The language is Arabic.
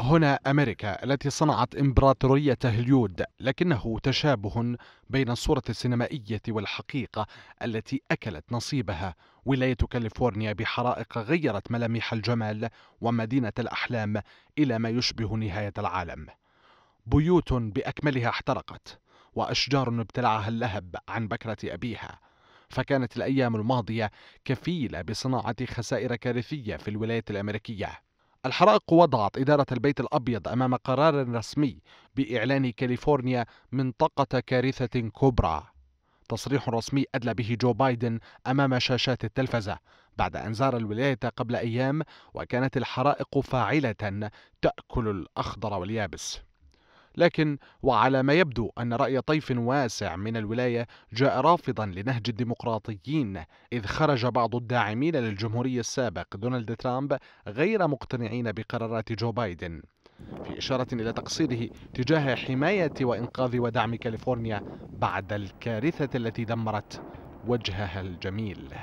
هنا أمريكا التي صنعت إمبراطورية هليود لكنه تشابه بين الصورة السينمائية والحقيقة التي أكلت نصيبها ولاية كاليفورنيا بحرائق غيرت ملامح الجمال ومدينة الأحلام إلى ما يشبه نهاية العالم بيوت بأكملها احترقت وأشجار ابتلعها اللهب عن بكرة أبيها فكانت الأيام الماضية كفيلة بصناعة خسائر كارثية في الولايات الأمريكية الحرائق وضعت إدارة البيت الأبيض أمام قرار رسمي بإعلان كاليفورنيا منطقة كارثة كبرى تصريح رسمي أدلى به جو بايدن أمام شاشات التلفزة بعد أن زار الولاية قبل أيام وكانت الحرائق فاعلة تأكل الأخضر واليابس لكن وعلى ما يبدو أن رأي طيف واسع من الولاية جاء رافضا لنهج الديمقراطيين إذ خرج بعض الداعمين للجمهوري السابق دونالد ترامب غير مقتنعين بقرارات جو بايدن في إشارة إلى تقصيره تجاه حماية وإنقاذ ودعم كاليفورنيا بعد الكارثة التي دمرت وجهها الجميل